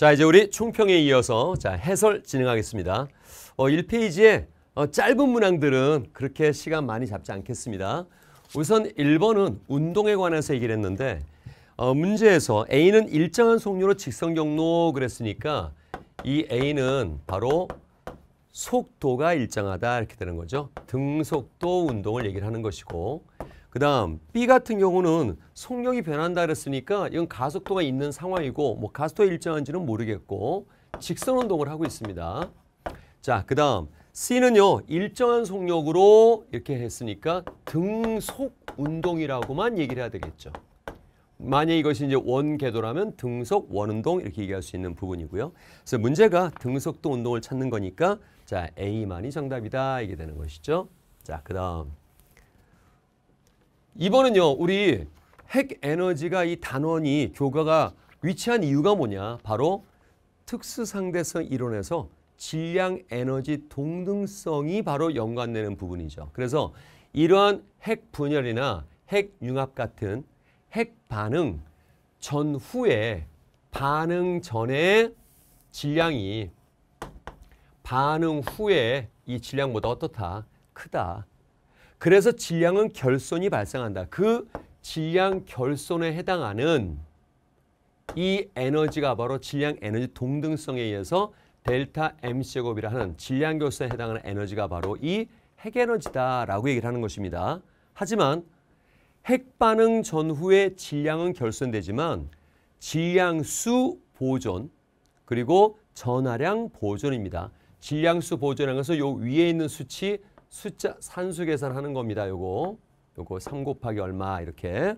자 이제 우리 총평에 이어서 자 해설 진행하겠습니다. 어, 1페이지에 어, 짧은 문항들은 그렇게 시간 많이 잡지 않겠습니다. 우선 1번은 운동에 관해서 얘기를 했는데 어, 문제에서 A는 일정한 속도로 직선 경로 그랬으니까 이 A는 바로 속도가 일정하다 이렇게 되는 거죠. 등속도 운동을 얘기를 하는 것이고 그 다음 B 같은 경우는 속력이 변한다 그랬으니까 이건 가속도가 있는 상황이고 뭐 가속도 일정한지는 모르겠고 직선 운동을 하고 있습니다. 자, 그 다음 C는요. 일정한 속력으로 이렇게 했으니까 등속 운동이라고만 얘기를 해야 되겠죠. 만약 이것이 이제 원궤도라면 등속 원운동 이렇게 얘기할 수 있는 부분이고요. 그래서 문제가 등속도 운동을 찾는 거니까 자 A만이 정답이다 이게 되는 것이죠. 자, 그 다음 이번은요. 우리 핵에너지가 이 단원이 교과가 위치한 이유가 뭐냐. 바로 특수상대성 이론에서 질량 에너지 동등성이 바로 연관되는 부분이죠. 그래서 이러한 핵 분열이나 핵 융합 같은 핵 반응 전후에 반응 전에 질량이 반응 후에 이 질량보다 어떻다 크다 그래서 질량은 결손이 발생한다. 그 질량 결손에 해당하는 이 에너지가 바로 질량 에너지 동등성에 의해서 델타 MC 제곱이라 하는 질량 결손에 해당하는 에너지가 바로 이 핵에너지다라고 얘기를 하는 것입니다. 하지만 핵 반응 전후의 질량은 결손되지만 질량수 보존 그리고 전하량 보존입니다. 질량수 보존이라는 것은 요 위에 있는 수치 숫자 산수 계산하는 겁니다. 요거 요거 3 곱하기 얼마 이렇게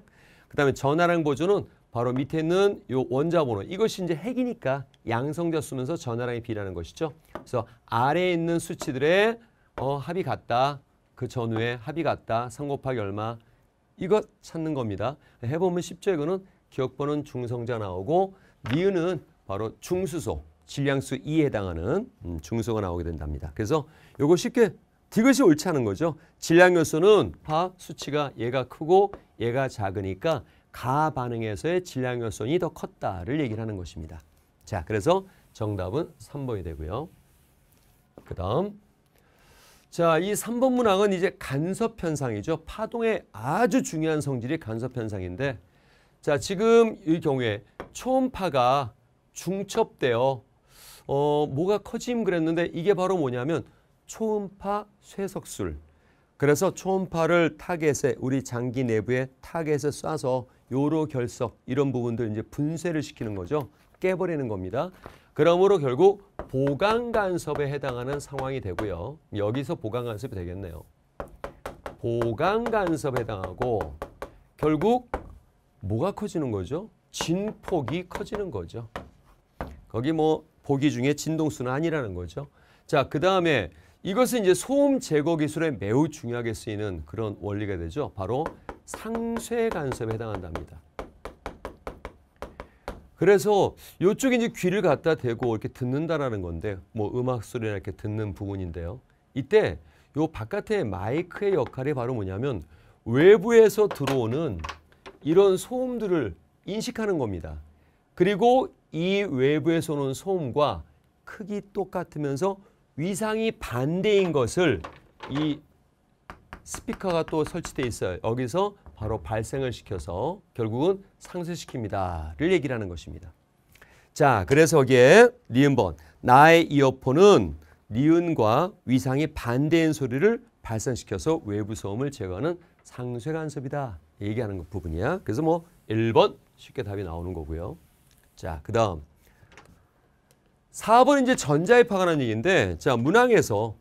그 다음에 전화량 보조는 바로 밑에 있는 요 원자 번호 이것이 이제 핵이니까 양성자 수면서 전화량이 비라는 것이죠. 그래서 아래에 있는 수치들의 어, 합이 같다. 그 전후에 합이 같다. 3 곱하기 얼마 이것 찾는 겁니다. 해보면 쉽죠. 이거는 기억번호는 중성자 나오고 니은은 바로 중수소, 질량수 2에 해당하는 음, 중수가 나오게 된답니다. 그래서 요거 쉽게 디귿이 옳지 않은 거죠. 질량 요소는 파 수치가 얘가 크고 얘가 작으니까 가 반응에서의 질량 요소이 더 컸다를 얘기를 하는 것입니다. 자, 그래서 정답은 3번이 되고요. 그다음 자, 이 3번 문항은 이제 간섭 현상이죠. 파동의 아주 중요한 성질이 간섭 현상인데 자, 지금 이 경우에 초음파가 중첩되어 어, 뭐가 커짐 그랬는데 이게 바로 뭐냐면 초음파 쇠석술. 그래서 초음파를 타겟에 우리 장기 내부에 타겟에 쏴서 요로 결석 이런 부분들 이제 분쇄를 시키는 거죠. 깨버리는 겁니다. 그러므로 결국 보강 간섭에 해당하는 상황이 되고요. 여기서 보강 간섭이 되겠네요. 보강 간섭에 해당하고 결국 뭐가 커지는 거죠? 진폭이 커지는 거죠. 거기 뭐 보기 중에 진동수는 아니라는 거죠. 자, 그 다음에 이것은 이제 소음 제거 기술에 매우 중요하게 쓰이는 그런 원리가 되죠. 바로 상쇄 간섭에 해당한답니다. 그래서 이쪽에 이제 귀를 갖다 대고 이렇게 듣는다라는 건데 뭐 음악 소리나 이렇게 듣는 부분인데요. 이때 요 바깥의 마이크의 역할이 바로 뭐냐면 외부에서 들어오는 이런 소음들을 인식하는 겁니다. 그리고 이 외부에서 오는 소음과 크기 똑같으면서 위상이 반대인 것을 이 스피커가 또 설치돼 있어요. 여기서 바로 발생을 시켜서 결국은 상쇄시킵니다를 얘기 하는 것입니다. 자, 그래서 여기에 니은번 나의 이어폰은 니은과 위상이 반대인 소리를 발산시켜서 외부 소음을 제거하는 상쇄 간섭이다. 얘기하는 부분이야. 그래서 뭐 1번 쉽게 답이 나오는 거고요. 자, 그 다음 4번은 이제 전자입학하는 얘기인데 자 문항에서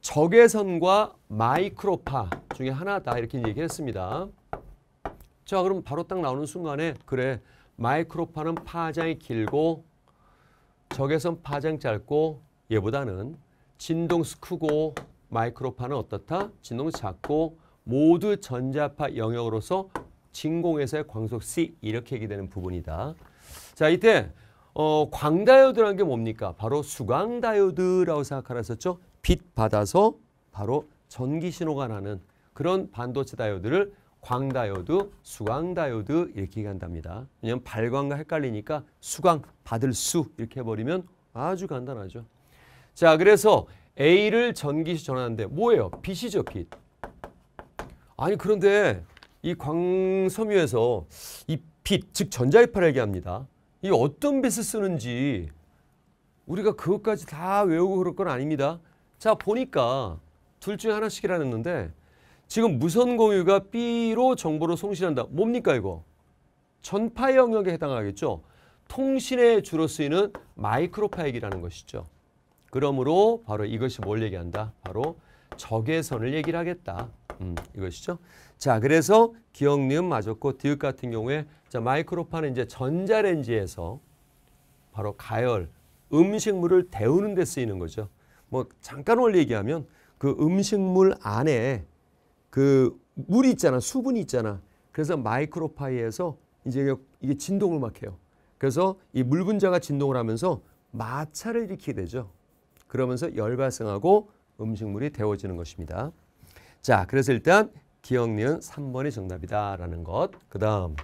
적외선과 마이크로파 중에 하나다 이렇게 얘기 했습니다. 자 그럼 바로 딱 나오는 순간에 그래 마이크로파는 파장이 길고 적외선 파장 짧고 얘보다는 진동수 크고 마이크로파는 어떻다? 진동수 작고 모두 전자파 영역으로서 진공에서의 광속 C 이렇게 얘기되는 부분이다. 자 이때 어, 광다이오드라는 게 뭡니까? 바로 수광다이오드라고 생각하라 했었죠. 빛 받아서 바로 전기 신호가 나는 그런 반도체 다이오드를 광다이오드, 수광다이오드 이렇게 얘기한답니다. 왜냐하면 발광과 헷갈리니까 수광, 받을 수 이렇게 해버리면 아주 간단하죠. 자, 그래서 A를 전기시 전하는데 뭐예요? 빛이죠, 빛. 아니, 그런데 이 광섬유에서 이 빛, 즉 전자파를 얘기합니다. 이 어떤 빛을 쓰는지 우리가 그것까지 다 외우고 그럴 건 아닙니다. 자 보니까 둘 중에 하나씩이라 했는데 지금 무선 공유가 B로 정보를 송신한다. 뭡니까 이거? 전파 영역에 해당하겠죠. 통신에 주로 쓰이는 마이크로파이라는 것이죠. 그러므로 바로 이것이 뭘 얘기한다? 바로 적외선을 얘기를 하겠다. 음, 이것이죠. 자, 그래서 기억니 맞았고 디귿 같은 경우에 자, 마이크로파는 이제 전자레인지에서 바로 가열 음식물을 데우는 데 쓰이는 거죠. 뭐 잠깐 올 얘기하면 그 음식물 안에 그 물이 있잖아. 수분이 있잖아. 그래서 마이크로파이에서 이제 이게 진동을 막 해요. 그래서 이 물 분자가 진동을 하면서 마찰을 일으키게 되죠. 그러면서 열 발생하고 음식물이 데워지는 것입니다. 자, 그래서 일단 기억 력 3번이 정답이다라는 것. 그 다음